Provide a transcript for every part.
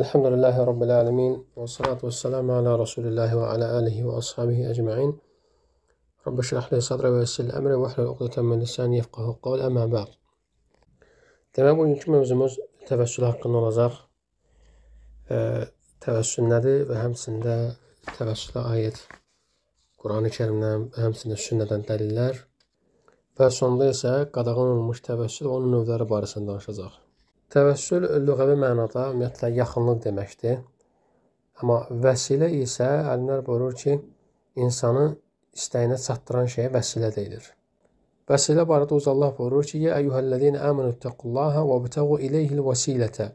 Elhamdülillahi Rabbil alemin. Ve salatu ve selamu ala Resulillahi ve ala alihi ve ashabihi ecma'in. Rabbi şirah li sadre ve vessil emre ve hlul uqdeten min lisani yefqahu qavl əmə ba'd. Demək, bugünkü mövzumuz təvəssül haqqında olacaq. E, təvəssül nədir və həmçində təvəssülə aid Qurani kərimdən, həmçində sünnədən dəlillər və sonda isə qadağan olunmuş təvəssül və onun növləri barəsində danışacaq. Təvəssül lüğəvi mənada ümumiyyətlə yaxınlıq deməkdir. Amma vəsilə isə alimlər buyurur ki, insanı istəyinə çatdıran şeyə vəsilə deyilir. Vəsilə barədə Allah buyurur ki: "Yə eyyuhellezine amenuttaqullaha və butəğu ileyhil vesilətə."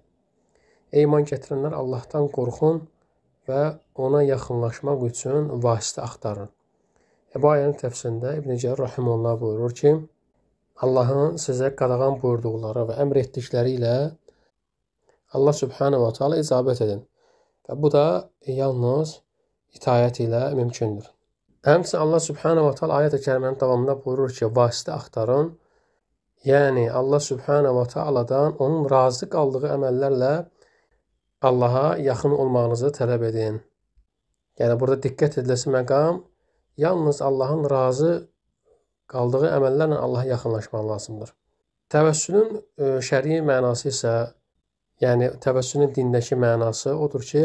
Ey iman gətirənlər, Allahdan qorxun və ona yaxınlaşmaq üçün vasitə axtarın. Əbu ayənin təfsirində İbn Cərrah rahimehullah buyurur ki: Allahın sizə qadağan buyurduqları və əmr etdikləri ilə Allah Subhanahu va Taala icabət edin. Və bu da yalnız itayət ilə mümkündür. Həmçinin Allah Subhanahu va Taala ayət-i kərimənin davamında buyurur ki, vasitə axtarın. Yəni Allah Subhanahu va Taaladan onun razı qaldığı əməllərlə Allaha yaxın olmağınızı tələb edin. Yəni burada diqqət ediləsi məqam yalnız Allahın razı qaldığı əməllərlə Allaha yaxınlaşmaq lazımdır. Təvəssülün e, şərii mənası isə, yəni təvəssülün dindəki mənası odur ki,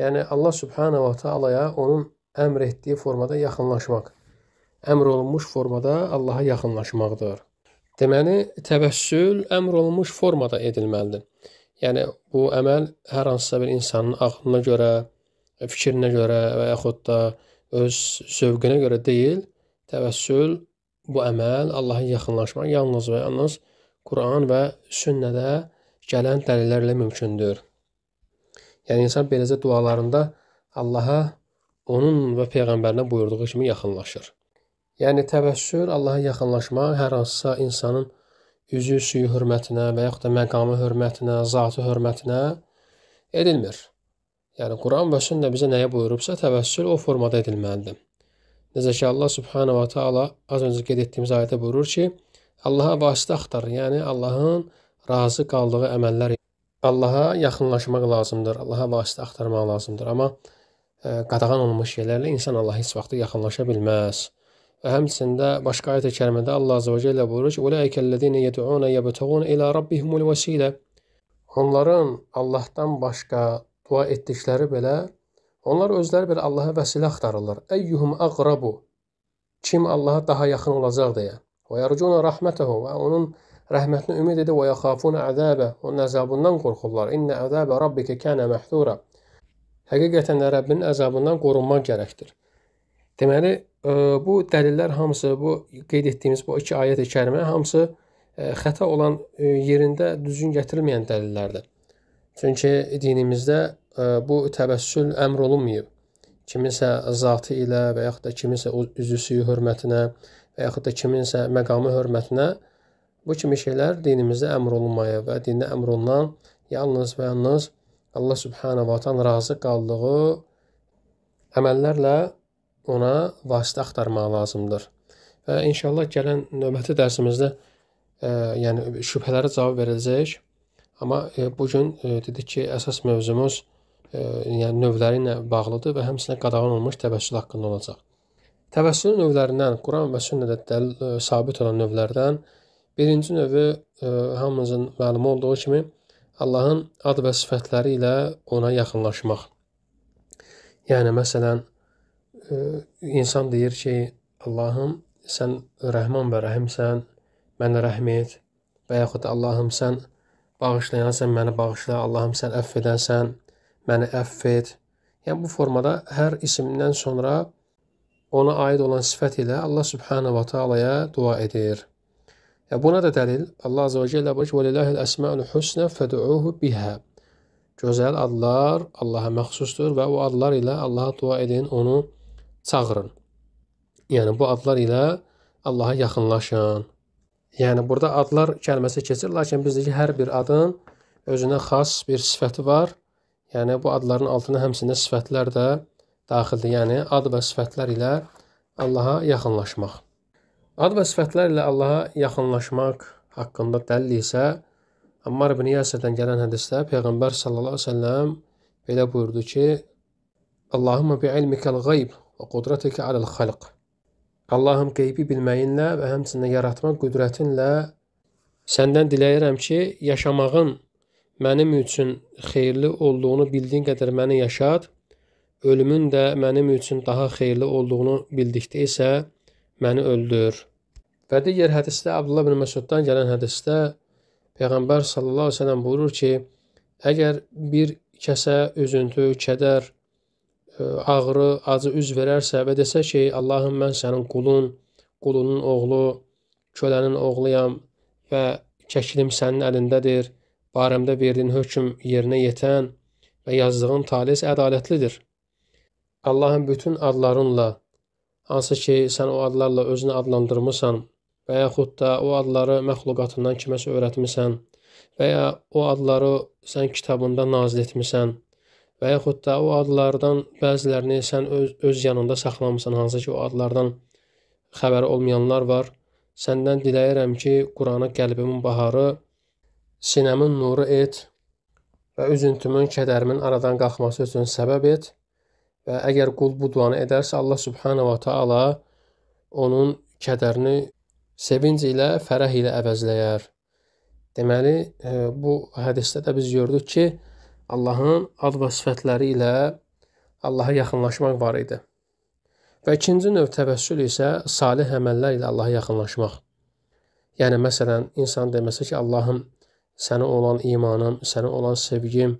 yəni Allah subhanahu va taalaya onun əmr etdiyi formada yaxınlaşmaq, əmr olunmuş formada Allaha yaxınlaşmaqdır. Deməli, təvəssül əmr olunmuş formada edilməlidir. Yəni bu əməl hər hansısa bir insanın ağlına görə, fikrinə görə və yaxud da öz zövqünə görə deyil, təvəssül bu əməl Allaha yaxınlaşmaq yalnız və yalnız Quran və sünnədə gələn dəlillərlə mümkündür. Yəni insan beləcə dualarında Allaha onun və peyğəmbərinə buyurduğu kimi yaxınlaşır. Yəni təvəssül Allaha yaxınlaşmaq hər hansısa insanın üzü suyu hörmətinə və yaxud da məqamı hörmətinə, zatı hörmətinə edilmir. Yəni Quran və sünnə bizə nəyə buyurubsa, təvəssül o formada edilməlidir. Necə ki, Allah subhanahu wa taala az öncə qeyd etdiyimiz ayədə buyurur ki, Allaha vasitə axtar, yəni Allahın razı qaldığı əməllər Allaha yaxınlaşmaq lazımdır, Allaha vasitə axtarmaq lazımdır. Amma ə, e, qadağan olunmuş şeylərlə insan Allaha heç vaxt yaxınlaşa bilməz. Və həmçində başqa ayət-i kərimədə Allah Azza və Cəllə buyurur ki: "Ulaikellezine yed'un yebtagun ila rabbihimul vesile." Onların Allahdan başqa dua etdikləri belə Onlar özləri bir Allaha vəsilə axtarırlar. Eyyuhum aqrabu. Kim Allaha daha yaxın olacaq deyə. Və yarcuna rahmetahu və onun rəhmətini ümid edir və yaxafuna əzabə. Onun əzabından qorxurlar. İnna əzabə rabbika kana mahdura. Həqiqətən də Rəbbinin əzabından qorunmaq gərəkdir. Deməli, e, bu dəlillər hamısı, bu qeyd etdiyimiz bu iki ayət-i kərimə hamısı e, xəta olan e, yerində düzgün gətirilməyən dəlillərdir. Çünki dinimizdə E, bu təvəssül əmr olunmayıb. Kiminsə zatı ilə və yaxud da kiminsə üzü suyu hörmətinə və yaxud da kiminsə məqamı hörmətinə bu kimi şeylər dinimizdə əmr olunmaya və dində əmr olunan yalnız və yalnız Allah Subhanahu va Taala razı qaldığı əməllərlə ona vasitə axtarmaq lazımdır. Və inşallah gələn növbəti dərsimizdə ə, e, yəni şübhələrə cavab verəcəyik. Amma e, bu gün e, dedik ki, əsas mövzumuz yəni növləri ilə bağlıdır və həmçinin qadağan olunmuş təvəssül haqqında olacaq. Təvəssülün növlərindən Quran və sünnətdə e, sabit olan növlərdən birinci növü e, hamımızın məlum olduğu kimi Allahın ad və sifətləri ilə ona yaxınlaşmaq. Yəni məsələn e, insan deyir ki, Allahım sən Rəhman və Rəhimsən, mənə rəhm et və yaxud Allahım sən bağışlayansan, məni bağışla, Allahım sən əff edənsən, məni əff et. Yəni bu formada hər isimdən sonra ona aid olan sifət ilə Allah subhanahu va taalaya dua edir. Və buna da dəlil Allah azza və cəllə buyurur: "Və lillahil əsmaul husna fad'uhu biha." Gözəl adlar Allaha məxsusdur və o adlar ilə Allaha dua edin, onu çağırın. Yəni bu adlar ilə Allaha yaxınlaşın. Yəni burada adlar kəlməsi keçir, lakin bizdəki hər bir adın özünə xas bir sifəti var. Yəni bu adların altına həmçində sifətlər də daxildir. Yəni ad və sifətlər ilə Allaha yaxınlaşmaq. Ad və sifətlər ilə Allaha yaxınlaşmaq haqqında dəlil isə Ammar ibn Yasirdən gələn hədisdə Peyğəmbər sallallahu əleyhi və səlləm belə buyurdu ki: "Allahumma bi ilmikal gayb və qudratika alal xalq." Allahım qeybi bilməyinlə və həmçinin yaratma qüdrətinlə səndən diləyirəm ki, yaşamağın mənim üçün xeyirli olduğunu bildiyin qədər məni yaşat. Ölümün də mənim üçün daha xeyirli olduğunu bildikdə isə məni öldür. Və digər hədisdə Abdullah ibn Məsuddan gələn hədisdə Peyğəmbər sallallahu əleyhi və səlləm buyurur ki, əgər bir kəsə üzüntü, kədər, e, ağrı, acı üz verərsə və desə ki, Allahım mən sənin qulun, qulunun oğlu, kölənin oğluyam və çəkilim sənin əlindədir barəmdə verdiyin hökm yerinə yetən və yazdığın talis ədalətlidir. Allahın bütün adlarınla, hansı ki, sən o adlarla özünü adlandırmısan və yaxud da o adları məxluqatından kiməsə öyrətmisən və ya o adları sən kitabında nazil etmisən və yaxud da o adlardan bəzilərini sən öz, öz yanında saxlamısan, hansı ki, o adlardan xəbəri olmayanlar var. Səndən diləyirəm ki, Qurana qəlbimin baharı sinəmin nuru et və üzüntümün, kədərimin aradan qalxması üçün səbəb et və əgər qul bu duanı edərsə, Allah subhanahu va taala onun kədərini sevinc ilə, fərəh ilə əvəzləyər. Deməli, e, bu hədisdə də biz gördük ki, Allahın ad və sifətləri ilə Allaha yaxınlaşmaq var idi. Və ikinci növ təvəssül isə salih əməllər ilə Allaha yaxınlaşmaq. Yəni məsələn, insan deməsə ki, Allahım sənə olan imanım, sənə olan sevgim,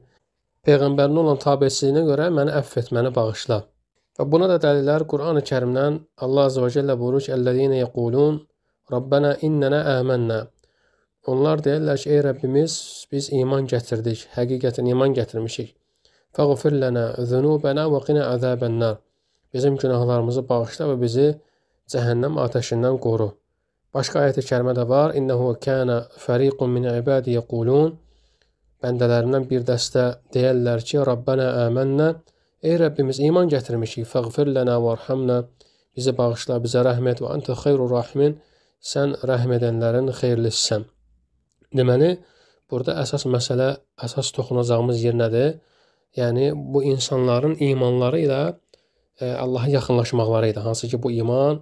Peyğəmbərinə olan tabiəçiliyinə görə məni əff et, məni bağışla. Və buna da dəlillər Qurani Kərimdən Allah Azza və Cəllə buyurur ki, "Əlləzîne yequlun Rabbena innenə əmənnə." Onlar deyirlər ki, ey Rəbbimiz, biz iman gətirdik, həqiqətən iman gətirmişik. Fəğfir lənə zunubənə və qinə əzəbənnar. Bizim günahlarımızı bağışla və bizi cəhənnəm atəşindən qoru. Başqa ayət-i kərimədə var. İnnehu kana fariqun min ibadi yaqulun Bəndələrindən bir dəstə deyərlər ki, Rabbana amanna. Ey Rəbbimiz, iman gətirmişik. Fəğfir lənə və rəhmnə. Bizi bağışla, bizə rəhmət və entə xeyrur rahimin. Sən rəhm edənlərin xeyirlisisən. Deməli, burada əsas məsələ, əsas toxunacağımız yer nədir? Yəni bu insanların imanları ilə e, Allaha yaxınlaşmaqları idi. Hansı ki, bu iman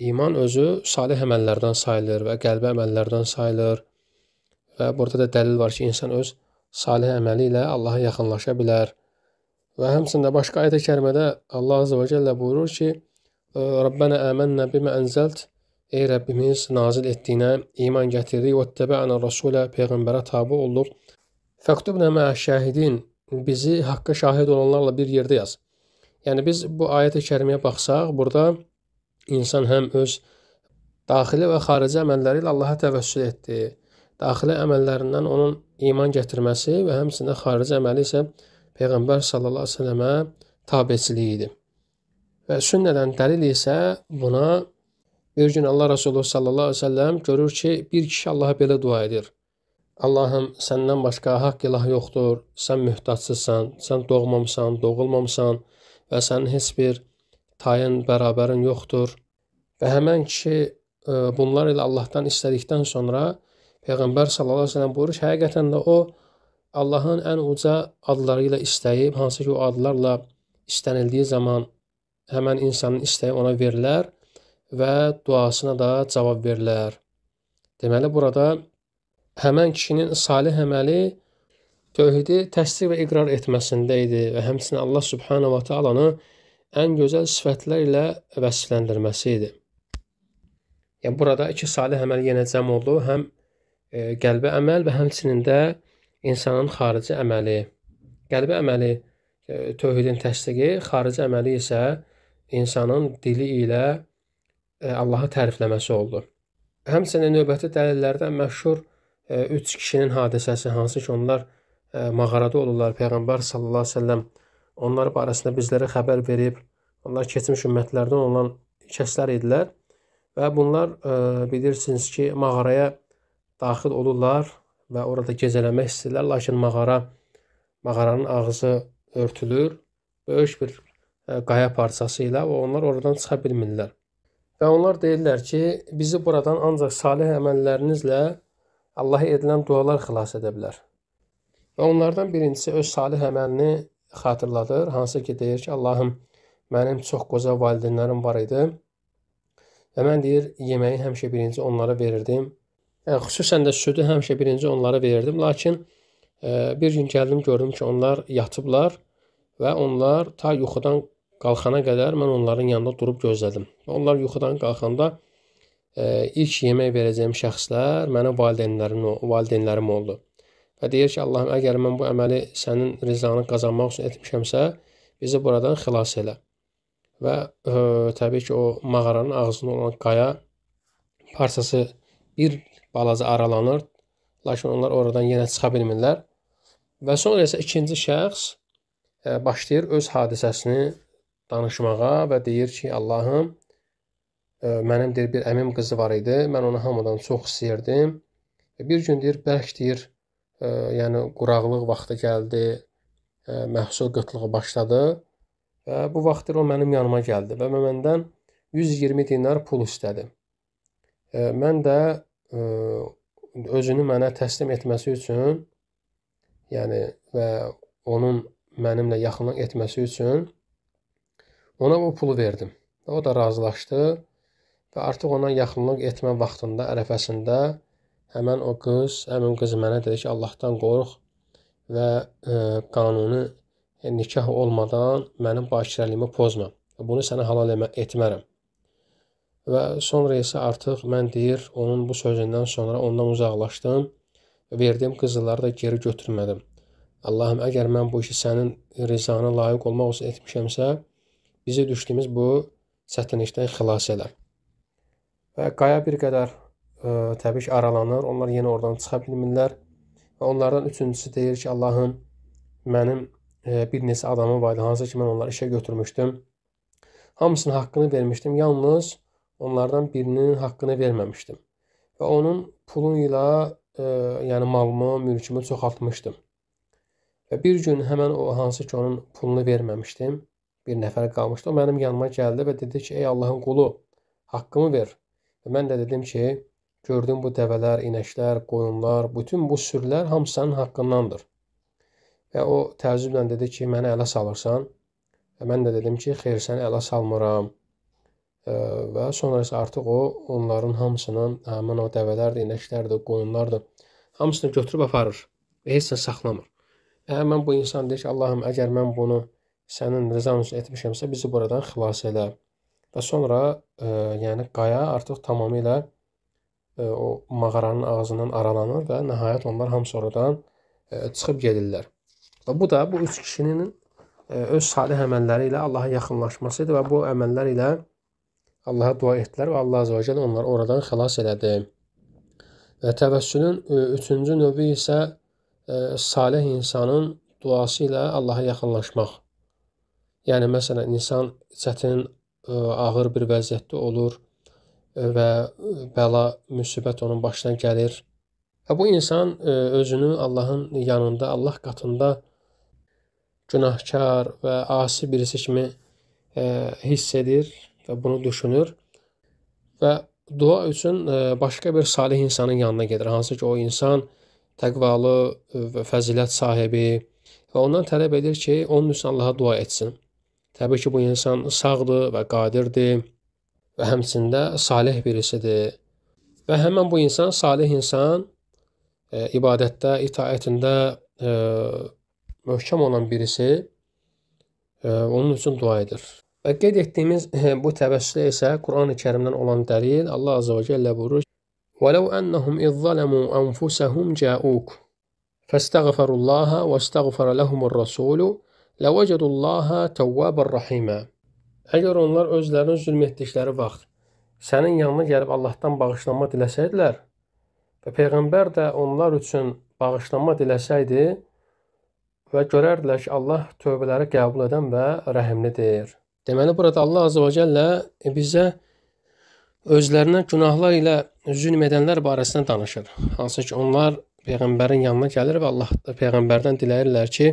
İman özü salih əməllərdən sayılır və qəlbi əməllərdən sayılır. Və burada da dəlil var ki, insan öz salih əməli ilə Allaha yaxınlaşa bilər. Və həmçində başqa ayət-i kərimədə Allah Azze və Cəllə buyurur ki, Rabbənə əmənnə bimə ənzəlt Ey Rəbbimiz nazil etdiyinə iman gətirdik və təbəənə rəsulə peyğəmbərə tabe olduq. Fəktubnə mə şahidin bizi haqqa şahid olanlarla bir yerdə yaz. Yəni biz bu ayət-i kəriməyə baxsaq, burada insan həm öz daxili və xarici əməlləri ilə Allaha təvəssül etdi. Daxili əməllərindən onun iman gətirməsi və həmçində xarici əməli isə Peyğəmbər sallallahu əleyhi və səlləmə tabeçiliyi idi. Və sünnədən dəlil isə buna bir gün Allah Rəsulu sallallahu əleyhi və səlləm görür ki, bir kişi Allaha belə dua edir. Allahım, səndən başqa haqq ilah yoxdur. Sən möhtacsızsan, sən doğmamısan, doğulmamısan və sənin heç bir tayın, bərabərin yoxdur. Və həmən kişi e, bunlar ilə Allahdan istədikdən sonra Peyğəmbər sallallahu əleyhi və səlləm buyurur, ki, həqiqətən də o Allahın ən uca adları ilə istəyib, hansı ki, o adlarla istənildiyi zaman həmən insanın istəyi ona verilər və duasına da cavab verilər. Deməli burada həmən kişinin salih əməli tövhidi təsdiq və iqrar etməsində idi və həmçinin Allah subhanahu va taalanı ən gözəl sifətlər ilə vəsfləndirməsi idi. Yəni burada iki salih əməl yenə cəm oldu, həm e, qəlbi əməl və həmçinin də insanın xarici əməli. Qəlbi əməli e, tövhidin təsdiqi, xarici əməli isə insanın dili ilə e, Allahı tərifləməsi oldu. Həmçinin növbəti dəlillərdən məşhur 3 e, kişinin hadisəsi hansı ki, onlar e, mağarada olurlar. Peyğəmbər sallallahu əleyhi və səlləm Onlar barəsində bizlərə xəbər verib. Onlar keçmiş ümmətlərdən olan kəslər idilər və bunlar ə, e, bilirsiniz ki, mağaraya daxil olurlar və orada gecələmək istəyirlər, lakin mağara mağaranın ağzı örtülür böyük bir ə, e, qaya parçası ilə və onlar oradan çıxa bilmirlər. Və onlar deyirlər ki, bizi buradan ancaq salih əməllərinizlə Allah'a edilən dualar xilas edə bilər. Və onlardan birincisi öz salih əməlini xatırladır. Hansı ki deyir ki, Allahım, mənim çox qoca valideynlərim var idi. Və mən deyir, yeməyi həmişə birinci onlara verirdim. Yəni, xüsusən də südü həmişə birinci onlara verirdim. Lakin e, bir gün gəldim, gördüm ki, onlar yatıblar və onlar ta yuxudan qalxana qədər mən onların yanında durub gözlədim. Onlar yuxudan qalxanda e, ilk yemək verəcəyim şəxslər mənim valideynlərim, valideynlərim oldu. Və deyir ki, Allahım, əgər mən bu əməli sənin rizanı qazanmaq üçün etmişəmsə, bizi buradan xilas elə. Və ə, e, təbii ki, o mağaranın ağzında olan qaya parçası bir balaca aralanır, lakin onlar oradan yenə çıxa bilmirlər. Və sonra isə ikinci şəxs ə, e, başlayır öz hadisəsini danışmağa və deyir ki, Allahım, ə, e, mənim deyir bir əmim qızı var idi. Mən onu hamıdan çox istəyirdim. Bir gün deyir, bəlkə deyir, yəni quraqlıq vaxtı gəldi, məhsul qıtlığı başladı və bu vaxtda o mənim yanıma gəldi və məndən 120 dinar pul istədi. Mən də özünü mənə təslim etməsi üçün, yəni və onun mənimlə yaxınlıq etməsi üçün ona bu pulu verdim. O da razılaşdı və artıq ona yaxınlıq etmə vaxtında ərəfəsində Həmən o qız, həmin qız mənə dedi ki, Allahdan qorx və ə, e, qanuni e, nikah olmadan mənim bakirəliyimi pozma. Bunu sənə halal etmərəm. Və sonra isə artıq mən deyir, onun bu sözündən sonra ondan uzaqlaşdım və verdiyim qızları da geri götürmədim. Allahım, əgər mən bu işi sənin rizana layiq olmaq üçün etmişəmsə, bizi düşdüyümüz bu çətinlikdən xilas edər. Və qaya bir qədər təbii ki, aralanır. Onlar yenə oradan çıxa bilmirlər. Və onlardan üçüncüsü deyir ki, Allahım mənim bir neçə adamım var idi, hansı ki, mən onları işə götürmüşdüm. Hamısının haqqını vermişdim. Yalnız onlardan birinin haqqını verməmişdim. Və onun pulu ilə, e, yəni malımı, mülkümü çoxaltmışdım. Və bir gün həmin o hansı ki, onun pulunu verməmişdim. Bir nəfər qalmışdı. O mənim yanıma gəldi və dedi ki, ey Allahın qulu, haqqımı ver. Və mən də dedim ki, Gördüm bu dəvələr, inəklər, qoyunlar, bütün bu sürülər hamısı sənin haqqındandır. Və o təəccüblə dedi ki, məni ələ salırsan. Və mən də dedim ki, xeyr, səni ələ salmıram. Və sonra isə artıq o onların hamısının, həmin o dəvələrdir, inəklərdir, qoyunlardır, hamısını götürüb aparır və heç nə saxlamır. Əgər mən bu insan deyir ki, Allahım, əgər mən bunu sənin rızan üçün etmişəmsə, bizi buradan xilas elə. Və sonra, ə, yəni qaya artıq tamamilə o mağaranın ağzından aralanır və nəhayət onlar hamısı oradan e, çıxıb gedirlər. Və bu da bu üç kişinin e, öz salih əməlləri ilə Allaha yaxınlaşması idi və bu əməllər ilə Allaha dua etdilər və Allah Azza və Cəll onları oradan xilas elədi. Və təvəssülün e, üçüncü növü isə salih insanın duası ilə Allaha yaxınlaşmaq. Yəni məsələn insan çətin, ağır bir vəziyyətdə olur, E, və bəla, müsibət onun başına gəlir. Və bu insan e, özünü Allahın yanında, Allah qatında günahkar və asi birisi kimi e, hiss edir və bunu düşünür və dua üçün başqa bir salih insanın yanına gedir. Hansı ki, o insan təqvalı və fəzilət sahibi və ondan tələb edir ki, onun üçün Allaha dua etsin. Təbii ki, bu insan sağdır və qadirdir və həmçində salih birisidir. Və həmən bu insan, salih insan e, ibadətdə, itaətində e, möhkəm olan birisi e, onun üçün dua edir. Və qeyd etdiyimiz e, bu təvəssülə isə Qurani Kərimdən olan dəlil Allah Azza və Cəllə buyurur: "Vəlau annahum izzaləmu anfusahum ca'uk fəstəğfirullaha vəstəğfara lahumur rasulu lawajadullah tawwabar rahima." Əgər onlar özlərinə zülm etdikləri vaxt sənin yanına gəlib Allahdan bağışlanma diləsəydilər və peyğəmbər də onlar üçün bağışlanma diləsəydi və görərdilər ki, Allah tövbələri qəbul edən və rəhimlidir. Deməli burada Allah Azza və Cəllə e, bizə özlərinə günahlar ilə zülm edənlər barəsində danışır. Hansı ki, onlar peyğəmbərin yanına gəlir və Allah peyğəmbərdən diləyirlər ki,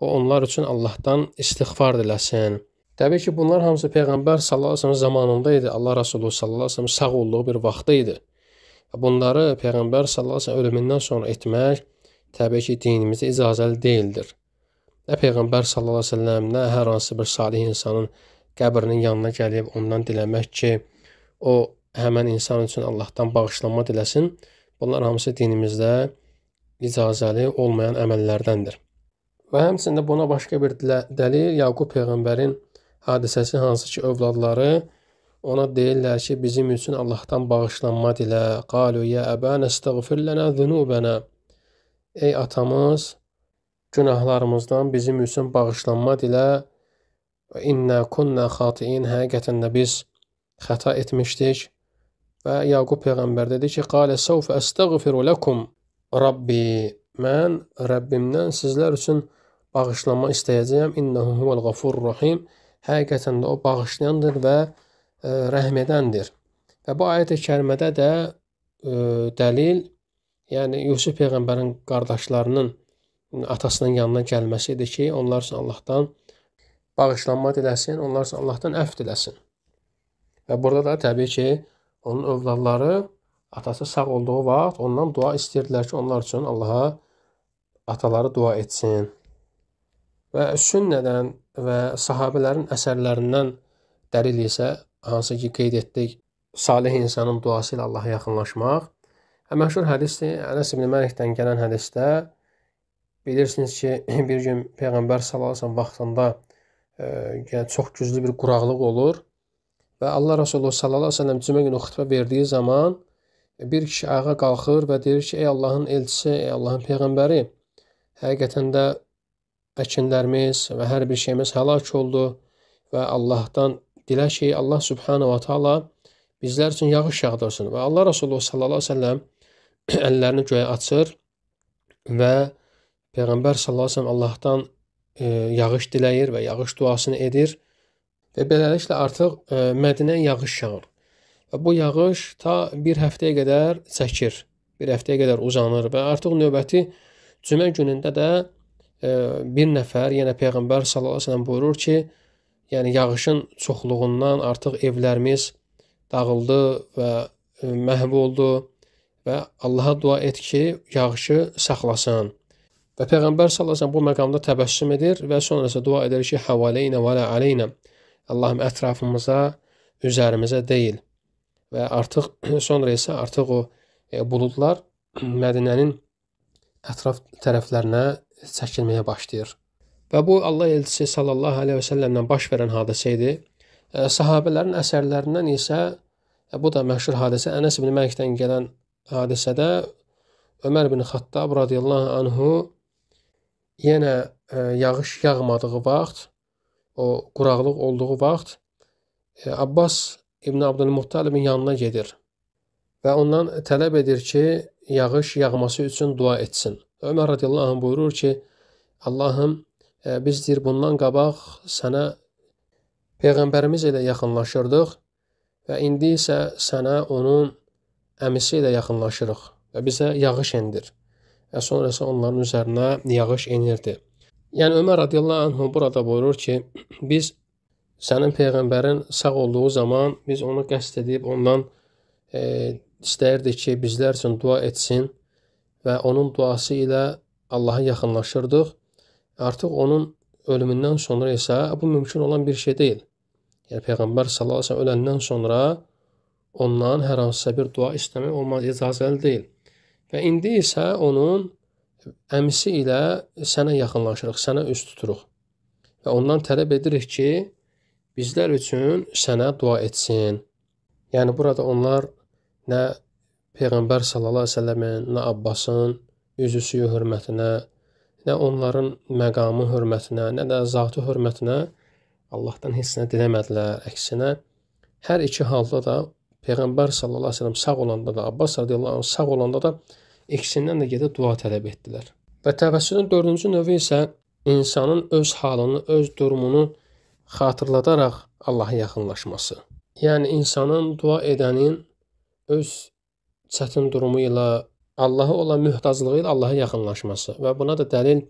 o onlar üçün Allahdan istighfar diləsin. Təbii ki, bunlar hamısı peyğəmbər sallallahu əleyhi və səlləm zamanında idi. Allah Rəsulu sallallahu əleyhi və səlləm sağ olduğu bir vaxtda idi. Bunları peyğəmbər sallallahu əleyhi və səlləm ölümündən sonra etmək təbii ki, dinimizə icazəli deyildir. Nə peyğəmbər sallallahu əleyhi və səlləm, nə hər hansı bir salih insanın qəbrinin yanına gəlib ondan diləmək ki, o həmin insan üçün Allahdan bağışlanma diləsin. Bunlar hamısı dinimizdə icazəli olmayan əməllərdəndir. Və həmçində buna başqa bir dəlil Yaqub peyğəmbərin hadisəsi hansı ki, övladları ona deyirlər ki, bizim üçün Allahdan bağışlanma dilə. Qalu ya əbənə istəğfir lənə zunubənə. Ey atamız, günahlarımızdan bizim üçün bağışlanma dilə. Və innə kunnə xatiin, həqiqətən də biz xəta etmişdik. Və Yaqub peyğəmbər dedi ki, qalə səvf əstəğfiru ləkum Rabbi, mən Rəbbimdən sizlər üçün bağışlanma istəyəcəyəm. İnnəhu huvel ğafur rahim həqiqətən də o bağışlayandır və ə, e, rəhm edəndir. Və bu ayət-i kərimədə də ə, e, dəlil, yəni Yusuf peyğəmbərin qardaşlarının e, atasının yanına gəlməsi idi ki, onlar üçün Allahdan bağışlanma diləsin, onlar üçün Allahdan əfv diləsin. Və burada da təbii ki, onun övladları atası sağ olduğu vaxt ondan dua istəyirdilər ki, onlar üçün Allaha ataları dua etsin. Və sünnədən və sahabələrin əsərlərindən dəlil isə hansı ki qeyd etdik, salih insanın duası ilə Allaha yaxınlaşmaq. Hə məşhur hədisdir. Ənəs ibn Məlikdən gələn hədisdə bilirsiniz ki, bir gün peyğəmbər sallallahu əleyhi vaxtında e, yəni çox güclü bir quraqlıq olur və Allah Rəsulu sallallahu əleyhi və səlləm cümə günü xutbə verdiyi zaman e, bir kişi ayağa qalxır və deyir ki, ey Allahın elçisi, ey Allahın peyğəmbəri, həqiqətən də əkinlərimiz və hər bir şeyimiz həlak oldu və Allahdan diləş ki, Allah Subhanahu va Taala bizlər üçün yağış yağdırsın. Və Allah Rasulullah sallallahu əleyhi və səlləm əllərini göyə açır və Peyğəmbər sallallahu əleyhi və səlləm Allahdan e, yağış diləyir və yağış duasını edir və beləliklə artıq e, Mədinəyə yağış yağır. Və bu yağış ta bir həftəyə qədər çəkir. Bir həftəyə qədər uzanır və artıq növbəti cümə günündə də bir nəfər, yəni peyğəmbər sallallahu əleyhi və səlləm buyurur ki, yəni yağışın çoxluğundan artıq evlərimiz dağıldı və e, məhv oldu və Allaha dua et ki, yağışı saxlasın. Və peyğəmbər sallallahu əleyhi və səlləm bu məqamda təbəssüm edir və sonra isə dua edir ki, havaleynə və la aleynə. Allahım ətrafımıza, üzərimizə deyil. Və artıq sonra isə artıq o e, buludlar Mədinənin ətraf tərəflərinə çəkilməyə başlayır. Və bu Allah elçisi sallallahu əleyhi və səlləmlə baş verən hadisə idi. E, sahabələrin əsərlərindən isə e, bu da məşhur hadisə Ənəs ibn Məlikdən gələn hadisədə Ömər ibn Xattab radiyallahu anhu yenə e, yağış yağmadığı vaxt, o quraqlıq olduğu vaxt Abbas ibn Abdülmuttalibin yanına gedir və ondan tələb edir ki, yağış yağması üçün dua etsin. Ömər radiyallahu anh buyurur ki, Allahım, e, biz deyir, bundan qabaq sənə Peyğəmbərimiz ilə yaxınlaşırdıq və indi isə sənə onun əmisi ilə yaxınlaşırıq və bizə yağış endir. Və sonra isə onların üzərinə yağış enirdi. Yəni Ömər radiyallahu anh burada buyurur ki, biz sənin peyğəmbərin sağ olduğu zaman biz onu qəsd edib ondan e, istəyirdik ki, bizlər üçün dua etsin və onun duası ilə Allaha yaxınlaşırdıq. Artıq onun ölümündən sonra isə bu mümkün olan bir şey deyil. Yəni peyğəmbər sallallahu əleyhi və səlləm öləndən sonra ondan hər hansısa bir dua istəmək olmaz icazəli deyil. Və indi isə onun əmisi ilə sənə yaxınlaşırıq, sənə üz tuturuq. Və ondan tələb edirik ki, bizlər üçün sənə dua etsin. Yəni burada onlar nə Peyğəmbər sallallahu əleyhi və səlləmin, nə Abbasın üzü suyu hörmətinə, nə onların məqamı hörmətinə, nə də zatı hörmətinə Allahdan heç nə diləmədilər. Əksinə hər iki halda da Peyğəmbər sallallahu əleyhi və səlləm sağ olanda da Abbas rədiyallahu anh sağ olanda da ikisindən də gedə dua tələb etdilər. Və təvəssülün 4-cü növü isə insanın öz halını, öz durumunu xatırladaraq Allaha yaxınlaşması. Yəni insanın dua edənin öz çətin durumu ilə Allaha olan möhtaclığı ilə Allaha yaxınlaşması və buna da dəlil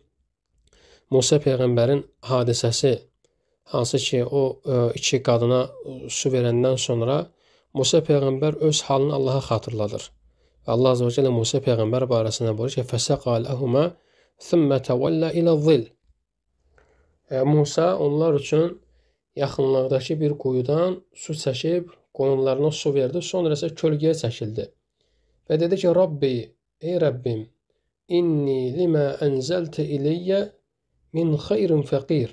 Musa peyğəmbərin hadisəsi hansı ki o e, iki qadına e, su verəndən sonra Musa peyğəmbər öz halını Allaha xatırladır. Allah Azza və Cəllə Musa peyğəmbər barəsində buyurur ki: "Fəsaqaləhuma thumma tawalla ila zil." E, Musa onlar üçün yaxınlıqdakı bir quyudan su çəkib qoyunlarına su verdi, sonra isə kölgəyə çəkildi. Və dedi ki, Rabbi, ey Rəbbim, inni limə ənzəltə iləyyə min xeyrin fəqir.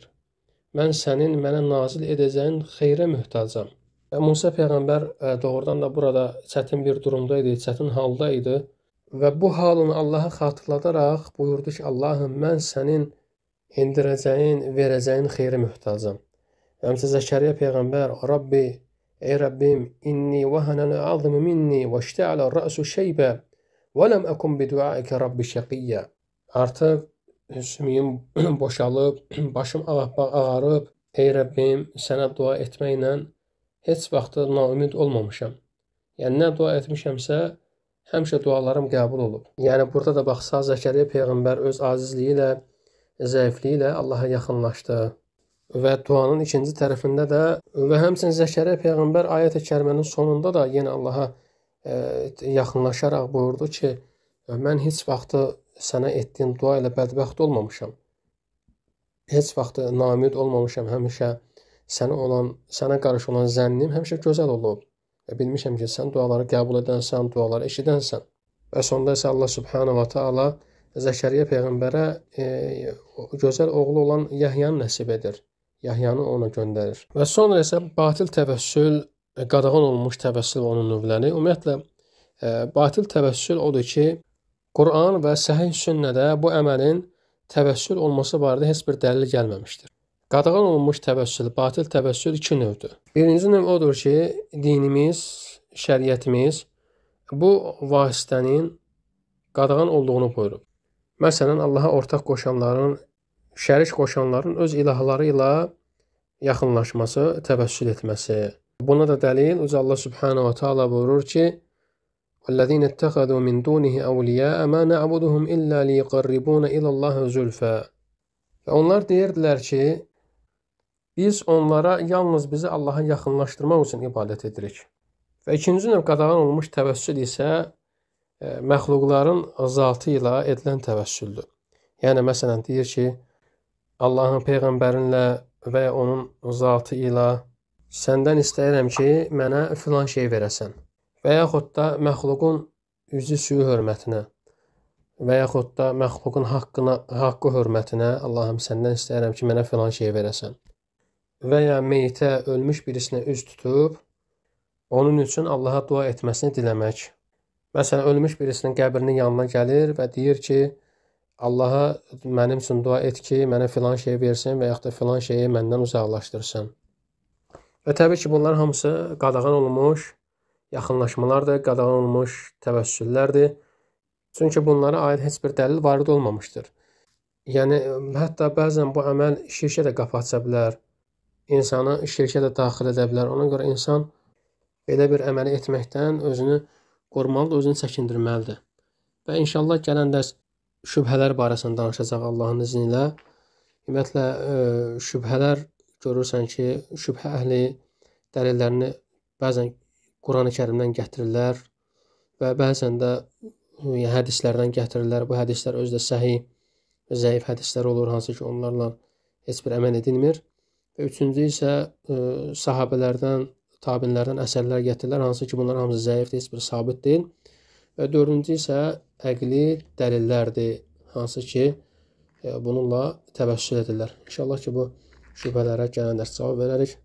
Mən sənin mənə nazil edəcəyin xeyrə möhtacam. Və Musa peyğəmbər doğrudan da burada çətin bir durumda idi, çətin halda idi və bu halını Allaha xatırladaraq buyurdu ki, Allahım, mən sənin endirəcəyin, verəcəyin xeyrə möhtacam. Həmçə Zəkariya peyğəmbər, Rabbi, Ey Rabbim inni vahanel azmu minni ve işteala ra'su şeybe ve lem ekun bi duaike rabbi şakiyya. Artıq sümüyüm boşalıb, başım ağappaq ağarıb. Ey Rəbbim, sənə dua etməklə heç vaxtı naümid olmamışam. Yəni nə dua etmişəmsə, həmişə dualarım qəbul olub. Yəni burada da baxsa Zəkariya peyğəmbər öz azizliyi ilə, zəifliyi ilə Allaha yaxınlaşdı və duanın ikinci tərəfində də və həmçinin Zəkəriyyə peyğəmbər ayət-i kərimənin sonunda da yenə Allaha ə, e, yaxınlaşaraq buyurdu ki, mən heç vaxt sənə etdiyim dua ilə bədbəxt olmamışam. Heç vaxt namid olmamışam. Həmişə sənə olan, sənə qarşı olan zənnim həmişə gözəl olub. Və bilmişəm ki, sən duaları qəbul edənsən, duaları eşidənsən. Və sonda isə Allah Subhanahu va Taala Zəkəriyyə peyğəmbərə e, gözəl oğlu olan Yəhyanı nəsib edir. Yahyanı ona göndərir. Və sonra isə batil təvəssül, e, qadağan olunmuş təvəssül onun növləri. Ümumiyyətlə e, batil təvəssül odur ki, Quran və səhih sünnədə bu əməlin təvəssül olması barədə heç bir dəlil gəlməmişdir. Qadağan olunmuş təvəssül, batil təvəssül iki növdür. Birinci növ odur ki, dinimiz, şəriətimiz bu vasitənin qadağan olduğunu buyurub. Məsələn, Allaha ortaq qoşanların şərik qoşanların öz ilahları ilə yaxınlaşması, təvəssül etməsi. Buna da dəlil uca Allah subhanahu wa taala buyurur ki: "Vallazina ittakhadhu min dunihi awliya ma na'buduhum illa liqarribuna ila Allah zulfa." Və onlar deyirdilər ki, biz onlara yalnız bizi Allaha yaxınlaşdırmaq üçün ibadət edirik. Və ikinci növ qadağan olmuş təvəssül isə e, məxluqların zatı ilə edilən təvəssüldür. Yəni məsələn deyir ki, Allahın peyğəmbərinlə və ya onun zatı ilə səndən istəyirəm ki, mənə filan şey verəsən və yaxud da məxluqun üzü suyu hörmətinə və yaxud da məxluqun haqqına, haqqı hörmətinə Allahım səndən istəyirəm ki, mənə filan şey verəsən. Və ya meyitə ölmüş birisinə üz tutub onun üçün Allaha dua etməsini diləmək. Məsələn, ölmüş birisinin qəbrinin yanına gəlir və deyir ki, Allaha mənim üçün dua et ki, mənə filan şey versin və yaxud da filan şeyi məndən uzaqlaşdırsın. Və təbii ki, bunlar hamısı qadağan olunmuş yaxınlaşmalardır, qadağan olunmuş təvəssüllərdir. Çünki bunlara aid heç bir dəlil varid olmamışdır. Yəni hətta bəzən bu əməl şirkə də qapı aça bilər. İnsanı şirkə də daxil edə bilər. Ona görə insan belə bir əməli etməkdən özünü qorumalıdır, özünü çəkindirməlidir. Və inşallah gələn dərs şübhələr barəsində danışacaq Allahın izni ilə. Ümumiyyətlə e, şübhələr görürsən ki, şübhə əhli dəlillərini bəzən Qurani-Kərimdən gətirirlər və bəzən də e, hədislərdən gətirirlər. Bu hədislər özü də səhih, zəif hədislər olur, hansı ki, onlarla heç bir əməl edilmir. Və üçüncü isə ə, e, sahabələrdən, təbiinlərdən əsərlər gətirirlər, hansı ki, bunlar hamısı zəifdir, heç bir sabit deyil. Və dördüncü isə əqli dəlillərdir, hansı ki, e, bununla təvəssül edirlər. İnşallah ki, bu şübhələrə gələn dərs cavab verərik.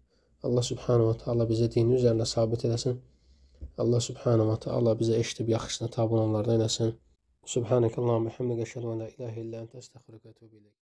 Allah subhanahu wa taala bizə dini üzərində sabit eləsin. Allah subhanahu wa taala bizə eşidib yaxşısını tabun onlardan eləsin. Subhanakallahumma hamdaka əşhadu an la ilaha illa ente əstəğfiruka və etûbü ilayk.